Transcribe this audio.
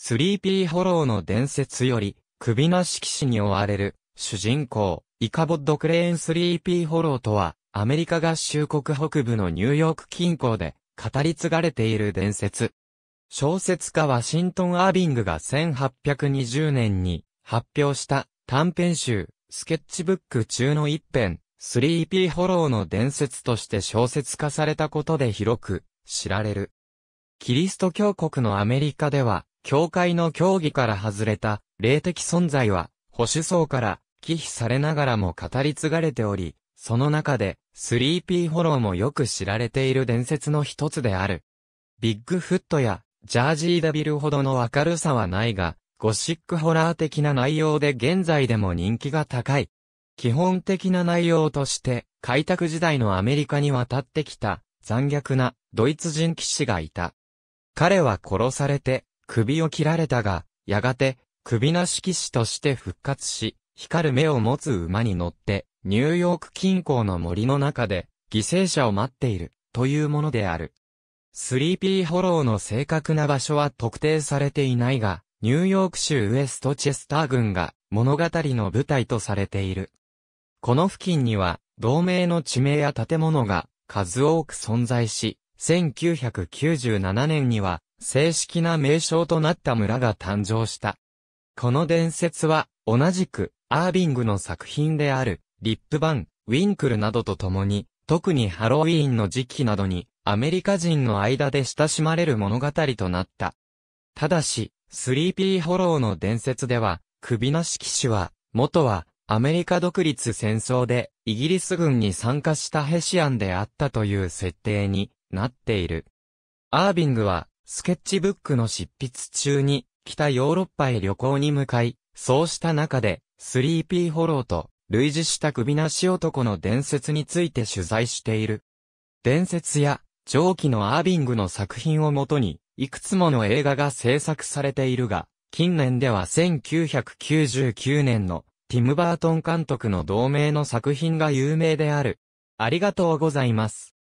スリーピーホローの伝説より、首なし騎士に追われる、主人公、イカボッド・クレーン・スリーピーホローとは、アメリカ合衆国北部のニューヨーク近郊で、語り継がれている伝説。小説家ワシントン・アービングが1820年に発表した短編集、スケッチブック中の一編、スリーピーホローの伝説として小説化されたことで広く知られる。キリスト教国のアメリカでは、教会の教義から外れた霊的存在は、保守層から忌避されながらも語り継がれており、その中で、スリーピーホローもよく知られている伝説の一つである。ビッグフットや、ジャージーダビルほどの明るさはないが、ゴシックホラー的な内容で現在でも人気が高い。基本的な内容として、開拓時代のアメリカに渡ってきた、残虐な、ドイツ人騎士がいた。彼は殺されて、首を切られたが、やがて、首なし騎士として復活し、光る目を持つ馬に乗って、ニューヨーク近郊の森の中で、犠牲者を待っている、というものである。スリーピーホローの正確な場所は特定されていないが、ニューヨーク州ウエストチェスター郡が物語の舞台とされている。この付近には、同盟の地名や建物が数多く存在し、1997年には正式な名称となった村が誕生した。この伝説は、同じく、アービングの作品である、リップバン、ウィンクルなどと共に、特にハロウィーンの時期などに、アメリカ人の間で親しまれる物語となった。ただし、スリーピーホローの伝説では、首なし騎士は、元は、アメリカ独立戦争で、イギリス軍に参加したヘシアンであったという設定になっている。アービングは、スケッチブックの執筆中に、北ヨーロッパへ旅行に向かい、そうした中で、スリーピーホローと、類似した首なし男の伝説について取材している。伝説や、上記のアービングの作品をもとに、いくつもの映画が制作されているが、近年では1999年のティム・バートン監督の同名の作品が有名である。ありがとうございます。